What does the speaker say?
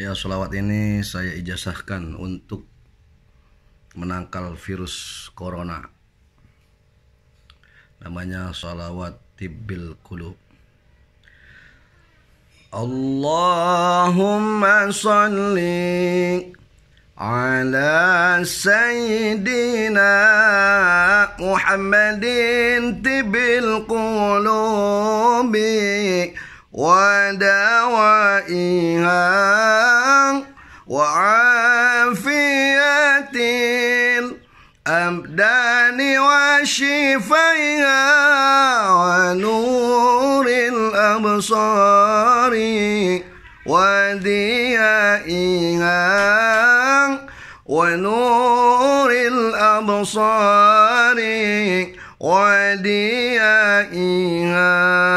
Ya, selawat ini saya ijazahkan untuk menangkal virus corona. Namanya salawat tibbil qulub. Allahumma salli ala sayyidina Muhammadin tibbil qulubi ودوائها وعافية الأبدان وشفيها ونور الأبصار وديائها ونور الأبصار وديائها